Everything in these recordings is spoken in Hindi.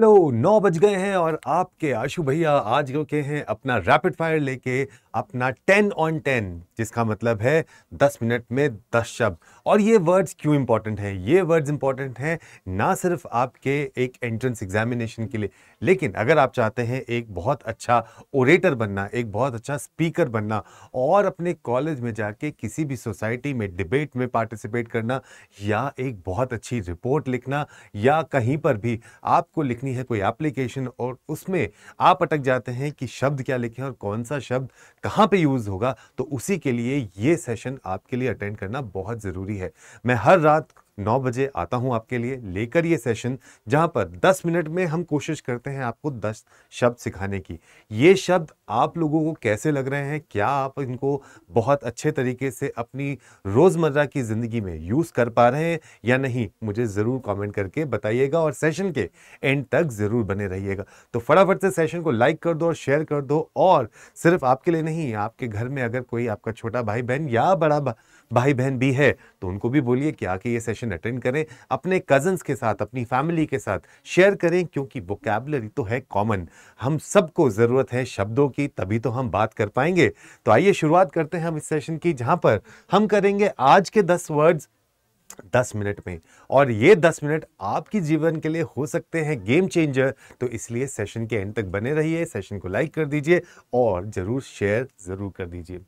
हेलो नौ बज गए हैं और आपके आशु भैया आज के हैं अपना रैपिड फायर लेके अपना टेन ऑन टेन जिसका मतलब है दस मिनट में दस शब्द और ये वर्ड्स क्यों इम्पॉर्टेंट हैं ये वर्ड्स इम्पॉर्टेंट हैं ना सिर्फ आपके एक एंट्रेंस एग्जामिनेशन के लिए लेकिन अगर आप चाहते हैं एक बहुत अच्छा ओरेटर बनना एक बहुत अच्छा स्पीकर बनना और अपने कॉलेज में जाके किसी भी सोसाइटी में डिबेट में पार्टिसिपेट करना या एक बहुत अच्छी रिपोर्ट लिखना या कहीं पर भी आपको लिखना लिखनी है कोई एप्लीकेशन और उसमें आप अटक जाते हैं कि शब्द क्या लिखें और कौन सा शब्द कहाँ पे यूज़ होगा तो उसी के लिए ये सेशन आपके लिए अटेंड करना बहुत ज़रूरी है मैं हर रात 9 बजे आता हूं आपके लिए लेकर ये सेशन जहां पर 10 मिनट में हम कोशिश करते हैं आपको 10 शब्द सिखाने की ये शब्द आप लोगों को कैसे लग रहे हैं क्या आप इनको बहुत अच्छे तरीके से अपनी रोज़मर्रा की ज़िंदगी में यूज़ कर पा रहे हैं या नहीं मुझे ज़रूर कॉमेंट करके बताइएगा और सेशन के एंड तक ज़रूर बने रहिएगा तो फटाफट से सेशन को लाइक कर दो और शेयर कर दो और सिर्फ आपके लिए नहीं आपके घर में अगर कोई आपका छोटा भाई बहन या बड़ा भा... भाई बहन भी है तो उनको भी बोलिए कि आके ये सेशन अटेंड करें अपने कजन्स के साथ अपनी फैमिली के साथ शेयर करें क्योंकि वोकेबलरी तो है कॉमन हम सबको ज़रूरत है शब्दों की तभी तो हम बात कर पाएंगे तो आइए शुरुआत करते हैं हम इस सेशन की जहाँ पर हम करेंगे आज के दस वर्ड्स दस मिनट में और ये दस मिनट आपकी जीवन के लिए हो सकते हैं गेम चेंजर तो इसलिए सेशन के एंड तक बने रहिए सेशन को लाइक कर दीजिए और ज़रूर शेयर ज़रूर कर दीजिए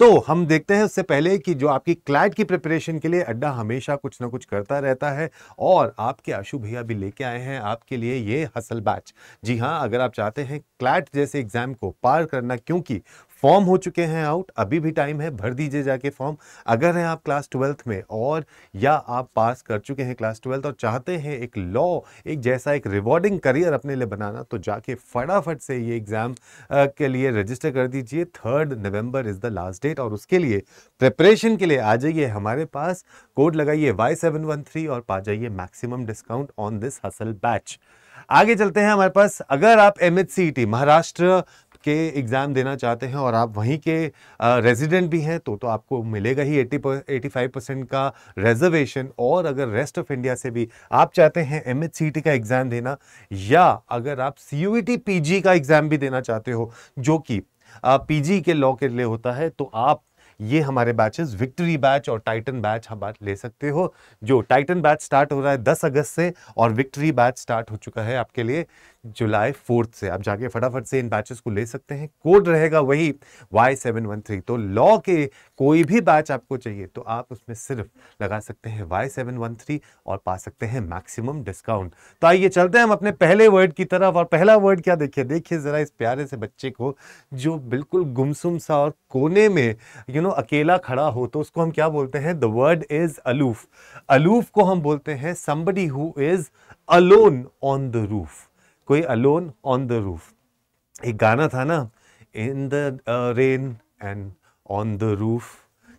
तो हम देखते हैं उससे पहले कि जो आपकी क्लैट की प्रिपरेशन के लिए अड्डा हमेशा कुछ ना कुछ करता रहता है और आपके आशु भैया भी लेके आए हैं आपके लिए ये हसल बैच जी हाँ अगर आप चाहते हैं क्लैट जैसे एग्जाम को पार करना क्योंकि फॉर्म हो चुके हैं आउट अभी भी टाइम है भर दीजिए जाके फॉर्म अगर हैं आप क्लास ट्वेल्थ में और या आप पास कर चुके हैं क्लास ट्वेल्थ और चाहते हैं एक लॉ एक जैसा एक रिवॉर्डिंग करियर अपने लिए बनाना तो जाके फटाफट से ये एग्ज़ाम के लिए रजिस्टर कर दीजिए third November is the last date और उसके लिए प्रिपरेशन के लिए आ जाइए हमारे पास कोड लगाइए वाई सेवन वन थ्री और पा जाइए maximum discount on this hustle batch आगे चलते हैं हमारे पास अगर आप एम e महाराष्ट्र के एग्ज़ाम देना चाहते हैं और आप वहीं के रेजिडेंट भी हैं तो तो आपको मिलेगा ही 80 पर, 85 परसेंट का रिजर्वेशन और अगर रेस्ट ऑफ इंडिया से भी आप चाहते हैं एम का एग्ज़ाम देना या अगर आप सी यू e का एग्ज़ाम भी देना चाहते हो जो कि पी के लॉ के लिए होता है तो आप ये हमारे बैचेस विक्ट्री बैच और टाइटन बैच हम ले सकते हो जो टाइटन बैच स्टार्ट हो रहा है दस अगस्त से और विक्ट्री बैच स्टार्ट हो चुका है आपके लिए जुलाई फोर्थ से आप जाके फटाफट से इन बैचेस को ले सकते हैं कोड रहेगा वही वाई सेवन वन थ्री तो लॉ के कोई भी बैच आपको चाहिए तो आप उसमें सिर्फ लगा सकते हैं वाई सेवन वन थ्री और पा सकते हैं मैक्सिमम डिस्काउंट तो आइए चलते हैं हम अपने पहले वर्ड की तरफ और पहला वर्ड क्या देखिए देखिए ज़रा इस प्यारे से बच्चे को जो बिल्कुल गुमसुम सा और कोने में यू you नो know, अकेला खड़ा हो तो उसको हम क्या बोलते हैं the word is aloof aloof को हम बोलते हैं somebody who is alone on the roof कोई अलोन ऑन द रूफ एक गाना था ना in the rain and on the roof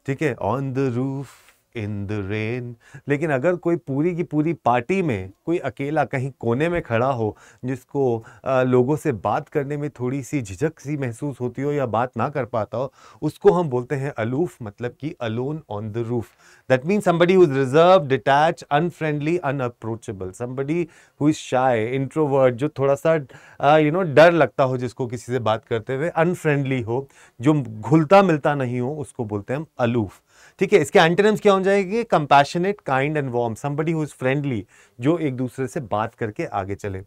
ठीक है on the roof in the rain लेकिन अगर कोई पूरी की पूरी पार्टी में कोई अकेला कहीं कोने में खड़ा हो जिसको आ, लोगों से बात करने में थोड़ी सी झिझक सी महसूस होती हो या बात ना कर पाता हो उसको हम बोलते हैं अलूफ मतलब कि alone on the roof that means somebody who is reserved detach unfriendly unapproachable somebody who is shy introvert जो थोड़ा सा यू नो डर लगता हो जिसको किसी से बात करते हुए अनफ्रेंडली हो जो घुलता मिलता नहीं हो उसको बोलते हैं हम अलूफ़ ठीक है इसके एंटेनम्स क्या हो जाएंगे compassionate kind and warm somebody who is friendly जो एक दूसरे से बात करके आगे चले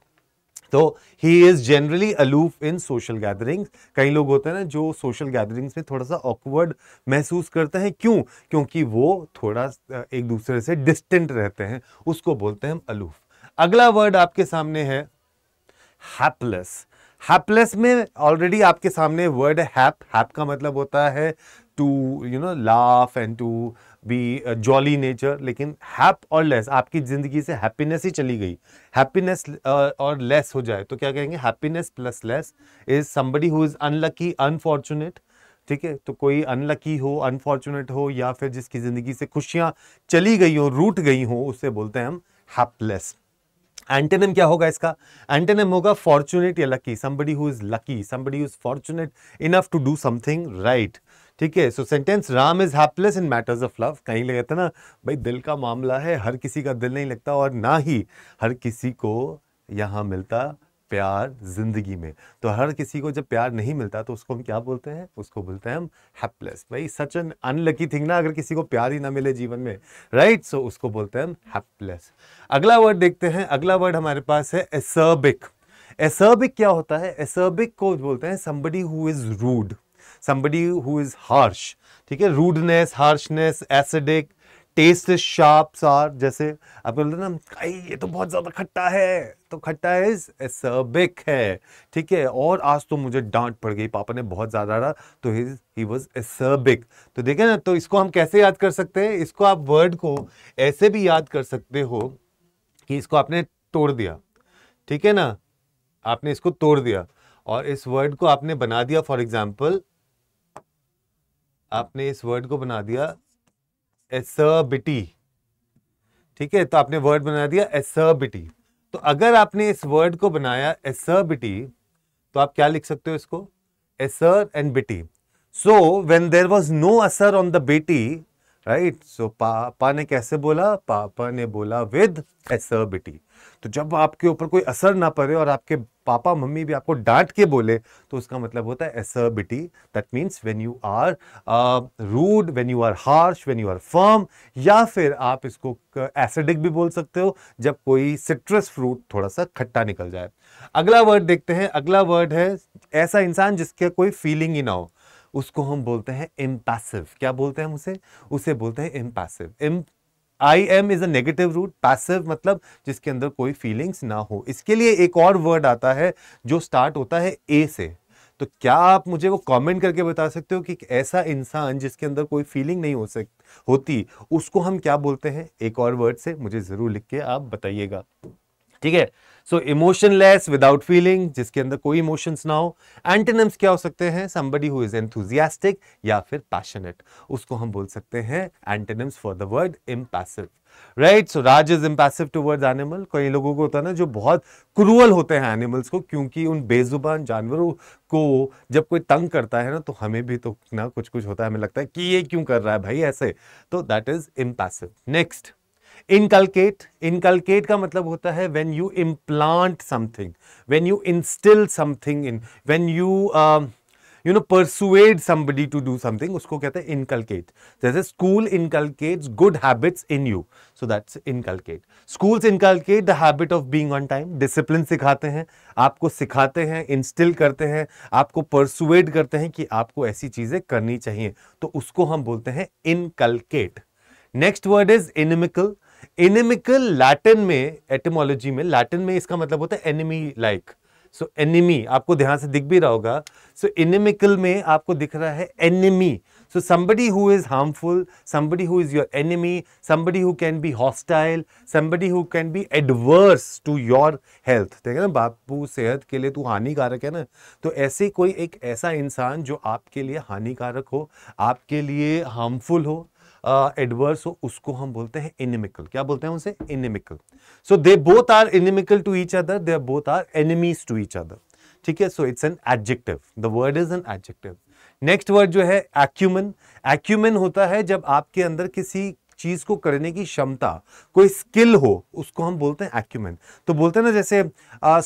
तो he is generally aloof in social gatherings कई लोग होते हैं ना जो सोशल गैदरिंग्स में थोड़ा सा ऑकवर्ड महसूस करते हैं क्यों क्योंकि वो थोड़ा एक दूसरे से डिस्टेंट रहते हैं उसको बोलते हैं हम अलूफ अगला वर्ड आपके सामने है हैपलेस हैपलेस में ऑलरेडी आपके सामने वर्ड है हैप हैप का मतलब होता है to you know laugh and to be jolly nature लेकिन हैप और लेस आपकी ज़िंदगी से हैप्पीनेस ही चली गई हैप्पीनेस और लेस हो जाए तो क्या कहेंगे happiness plus less is somebody who is unlucky unfortunate ठीक है तो कोई अनलकी हो अनफॉर्चुनेट हो या फिर जिसकी ज़िंदगी से खुशियाँ चली गई हो रूट गई हो उससे बोलते हैं हम हैपलेस एंटेनम क्या होगा इसका एंटेनम होगा फॉर्चुनेट या lucky somebody who is lucky somebody who is fortunate enough to do something right ठीक है so sentence Ram is hapless in matters of love कहीं लगे था ना भाई दिल का मामला है हर किसी का दिल नहीं लगता और ना ही हर किसी को यहाँ मिलता प्यार जिंदगी में तो हर किसी को जब प्यार नहीं मिलता तो उसको हम क्या बोलते हैं उसको बोलते हैं हम हैपलेस भाई सच एन अनलकी थिंग ना अगर किसी को प्यार ही ना मिले जीवन में राइट right? सो so, उसको बोलते हैं हम हैपलेस अगला वर्ड देखते हैं अगला वर्ड हमारे पास है एसर्बिक एसर्बिक क्या होता है एसर्बिक को बोलते हैं somebody who is rude somebody who is harsh ठीक है rudeness harshness acidic taste sharps are जैसे आप बोलते ना भाई ये तो बहुत ज़्यादा खट्टा है तो खट्टा है एसर्बिक है ठीक है और आज तो मुझे डांट पड़ गई पापा ने बहुत ज़्यादा डाला तो ही वॉज एसर्बिक तो देखे ना तो इसको हम कैसे याद कर सकते हैं इसको आप वर्ड को ऐसे भी याद कर सकते हो कि इसको आपने तोड़ दिया ठीक है ना आपने इसको तोड़ दिया और इस वर्ड को आपने बना दिया फॉर एग्जाम्पल आपने इस वर्ड को बना दिया एसर्बिटी ठीक है तो आपने वर्ड बना दिया एसर्बिटी तो अगर आपने इस वर्ड को बनाया एसर्बिटी तो आप क्या लिख सकते हो इसको एसर एंड बिटी so when there was no असर ऑन द बेटी राइट सो पापा ने कैसे बोला पापा ने बोला विद एसर्बिटी तो जब आपके ऊपर कोई असर ना पड़े और आपके पापा मम्मी भी आपको डांट के बोले तो उसका मतलब होता है acerbity that means when you are rude when you are harsh when you are firm या फिर आप इसको एसिडिक भी बोल सकते हो जब कोई सिट्रस फ्रूट थोड़ा सा खट्टा निकल जाए अगला वर्ड देखते हैं अगला वर्ड है ऐसा इंसान जिसके कोई फीलिंग ही ना हो उसको हम बोलते हैं इम्पैसिव क्या बोलते हैं हम उसे उसे बोलते हैं impassive im I M is negative root passive मतलब जिसके अंदर कोई फीलिंग्स ना हो इसके लिए एक और वर्ड आता है जो स्टार्ट होता है ए से तो क्या आप मुझे वो कमेंट करके बता सकते हो कि ऐसा इंसान जिसके अंदर कोई फीलिंग नहीं हो सक होती उसको हम क्या बोलते हैं एक और वर्ड से मुझे ज़रूर लिख के आप बताइएगा ठीक है सो इमोशनलेस विदाउट फीलिंग जिसके अंदर कोई इमोशंस ना हो एंटेनम्स क्या हो सकते हैं समबडी हु इज एंथुजियास्टिक या फिर पैशनेट उसको हम बोल सकते हैं antonyms for the word impassive right so Raj is impassive toward animal कई लोगों को होता है ना जो बहुत क्रूअल होते हैं एनिमल्स को क्योंकि उन बेजुबान जानवरों को जब कोई तंग करता है ना तो हमें भी तो ना कुछ कुछ होता है हमें लगता है कि ये क्यों कर रहा है भाई ऐसे तो that is impassive next inculcate inculcate का मतलब होता है when you implant something when you instil something in when you you know persuade somebody to do something उसको कहते हैं इनकलकेट जैसे school inculcates good habits in you so that's inculcate schools inculcate the habit of being on time discipline सिखाते हैं आपको सिखाते हैं इंस्टिल करते हैं आपको परसुएड करते हैं कि आपको ऐसी चीजें करनी चाहिए तो उसको हम बोलते हैं inculcate next word is inimical inimical Latin में एटमोलॉजी में लैटिन में इसका मतलब होता है एनिमी लाइक सो एनिमी आपको ध्यान से दिख भी रहा होगा सो so, एनिमिकल में आपको दिख रहा है enemy so somebody who is harmful somebody who is your enemy somebody who can be hostile somebody who can be adverse to your health ठीक है ना बापू सेहत के लिए तू हानिकारक है ना तो ऐसे कोई एक ऐसा इंसान जो आपके लिए हानिकारक हो आपके लिए हार्मफुल हो एडवर्स हो उसको हम बोलते हैं इनिमिकल क्या बोलते हैं उनसे inimical so they both are inimical to each other they both are enemies to each other ठीक है so it's an adjective the word is an adjective next word जो है एक्यूमन एक्यूमन होता है जब आपके अंदर किसी चीज को करने की क्षमता कोई स्किल हो उसको हम बोलते हैं एक्यूमेंट तो बोलते हैं ना जैसे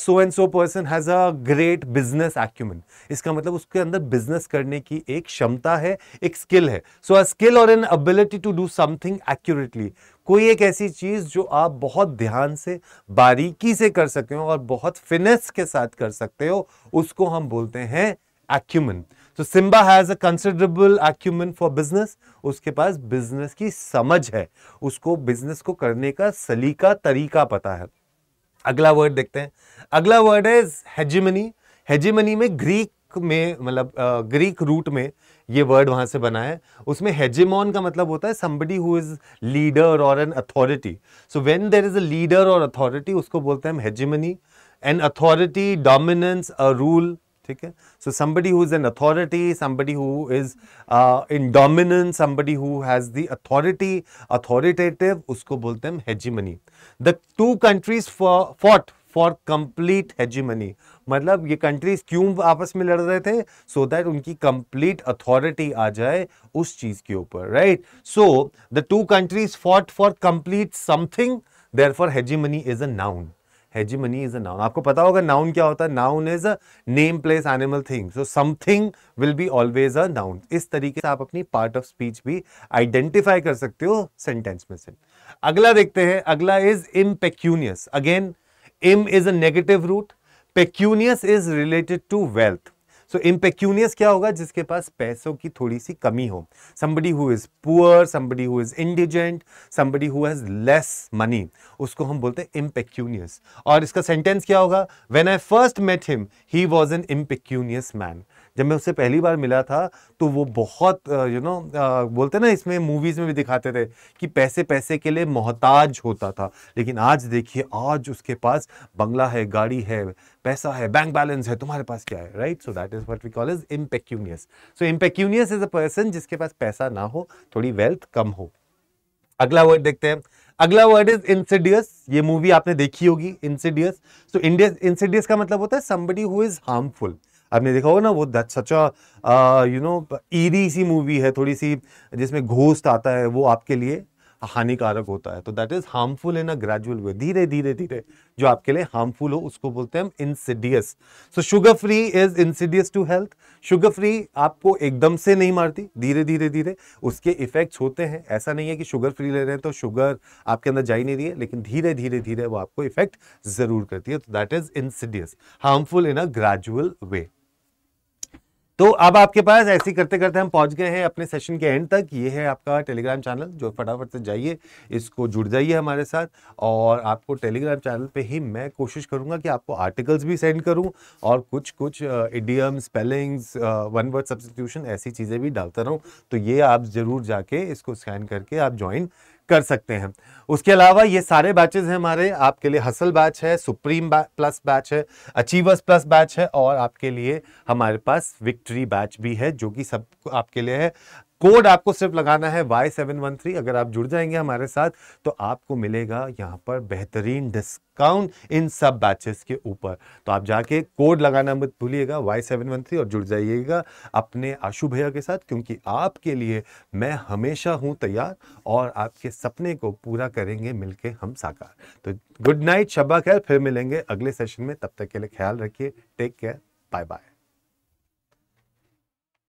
so and so person has a great business acumen इसका मतलब उसके अंदर बिजनेस करने की एक क्षमता है एक स्किल है सो अ स्किल और an ability to do something accurately कोई एक ऐसी चीज जो आप बहुत ध्यान से बारीकी से कर सकते हो और बहुत फिनेस के साथ कर सकते हो उसको हम बोलते हैं एक्यूमेंट तो Simba has a considerable acumen for business उसके पास बिजनेस की समझ है उसको बिजनेस को करने का सलीका तरीका पता है अगला वर्ड देखते हैं अगला वर्ड है हेजिमनी हेजिमनी में ग्रीक में मतलब ग्रीक रूट में ये वर्ड वहां से बना है उसमें हेजिमोन का मतलब होता है समबडी हु इज़ लीडर और an authority so when there is a leader और अथॉरिटी उसको बोलते हैं hegemony an authority dominance a rule ठीक है so somebody who is an authority somebody who is in dominance somebody who has the authority authoritative उसको बोलते हैं hegemony the two countries fought for complete hegemony मतलब ये कंट्रीज क्यों आपस में लड़ रहे थे सो so दैट उनकी कंप्लीट अथॉरिटी आ जाए उस चीज के ऊपर right so the two countries fought for complete something there for hegemony is a noun hegemony is a noun आपको पता होगा नाउन क्या होता है noun is a name place animal thing so something will be always a noun इस तरीके से आप अपनी पार्ट ऑफ स्पीच भी आइडेंटिफाई कर सकते हो सेंटेंस में से अगला देखते हैं अगला is impecunious again im is a negative root pecunious is related to wealth so impecunious क्या होगा जिसके पास पैसों की थोड़ी सी कमी हो somebody who is poor somebody who is indigent somebody who has less money उसको हम बोलते हैं इम्पेक्यूनियस और इसका सेंटेंस क्या होगा when I first met him he was an impecunious man जब मैं उससे पहली बार मिला था तो वो बहुत यू नो बोलते ना इसमें मूवीज़ में भी दिखाते थे कि पैसे पैसे के लिए मोहताज होता था लेकिन आज देखिए आज उसके पास बंगला है गाड़ी है पैसा है बैंक बैलेंस है तुम्हारे पास क्या है right so that is what we call is impecunious so impecunious is a person जिसके पास पैसा ना हो थोड़ी वेल्थ कम हो अगला वर्ड देखते हैं अगला वर्ड इज इंसिडियस ये मूवी आपने देखी होगी इंसिडियस सो इंडियस इंसिडियस का मतलब होता है समबडी हु इज हार्मफुल आपने देखा होगा ना वो that such a you know eerie सी मूवी है थोड़ी सी जिसमें घोस्ट आता है वो आपके लिए हानिकारक होता है तो that is harmful in a gradual way धीरे धीरे धीरे जो आपके लिए हार्मफुल हो उसको बोलते हैं हम insidious so sugar free is insidious to health sugar free आपको एकदम से नहीं मारती धीरे धीरे धीरे उसके इफेक्ट्स होते हैं ऐसा नहीं है कि शुगर फ्री ले रहे हैं तो शुगर आपके अंदर जा ही नहीं रही है लेकिन धीरे धीरे धीरे वो आपको इफेक्ट जरूर करती है तो that is insidious harmful in a gradual way तो अब आपके पास ऐसे करते करते हम पहुंच गए हैं अपने सेशन के एंड तक ये है आपका टेलीग्राम चैनल जो फटाफट से जाइए इसको जुड़ जाइए हमारे साथ और आपको टेलीग्राम चैनल पे ही मैं कोशिश करूँगा कि आपको आर्टिकल्स भी सेंड करूँ और कुछ कुछ idiom spellings one word substitution ऐसी चीज़ें भी डालता रहूँ तो ये आप ज़रूर जाके इसको स्कैन करके आप ज्वाइन कर सकते हैं उसके अलावा ये सारे बैचेस हैं हमारे आपके लिए हसल बैच है सुप्रीम प्लस बैच है अचीवर्स प्लस बैच है और आपके लिए हमारे पास विक्ट्री बैच भी है जो कि सब आपके लिए है कोड आपको सिर्फ लगाना है वाई सेवन वन थ्री अगर आप जुड़ जाएंगे हमारे साथ तो आपको मिलेगा यहाँ पर बेहतरीन डिस्काउंट इन सब बैचेस के ऊपर तो आप जाके कोड लगाना मत भूलिएगा वाई सेवन वन थ्री और जुड़ जाइएगा अपने आशु भैया के साथ क्योंकि आपके लिए मैं हमेशा हूँ तैयार और आपके सपने को पूरा करेंगे मिलके हम साकार तो गुड नाइट शब्बा खैर फिर मिलेंगे अगले सेशन में तब तक के लिए ख्याल रखिए टेक केयर बाय बाय